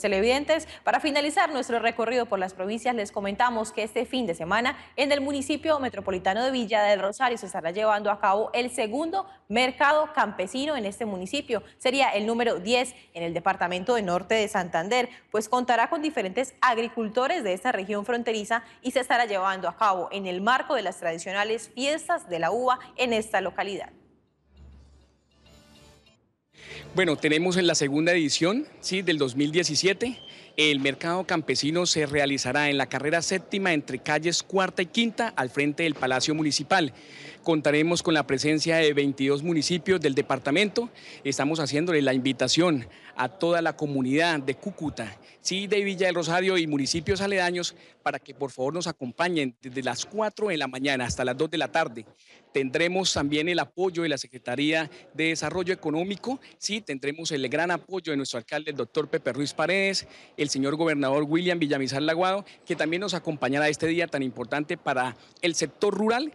Televidentes, para finalizar nuestro recorrido por las provincias, les comentamos que este fin de semana en el municipio metropolitano de Villa del Rosario se estará llevando a cabo el segundo mercado campesino en este municipio. Sería el número 10 en el departamento de norte de Santander, pues contará con diferentes agricultores de esta región fronteriza y se estará llevando a cabo en el marco de las tradicionales fiestas de la uva en esta localidad. Bueno, tenemos en la segunda edición, sí, del 2017. El mercado campesino se realizará en la carrera séptima entre calles cuarta y quinta al frente del Palacio Municipal. Contaremos con la presencia de 22 municipios del departamento. Estamos haciéndole la invitación a toda la comunidad de Cúcuta, sí, de Villa del Rosario y municipios aledaños para que por favor nos acompañen desde las 4 de la mañana hasta las 2 de la tarde. Tendremos también el apoyo de la Secretaría de Desarrollo Económico, sí, tendremos el gran apoyo de nuestro alcalde, el doctor Pepe Ruiz Paredes, el señor gobernador William Villamizar Laguado, que también nos acompañará este día tan importante para el sector rural.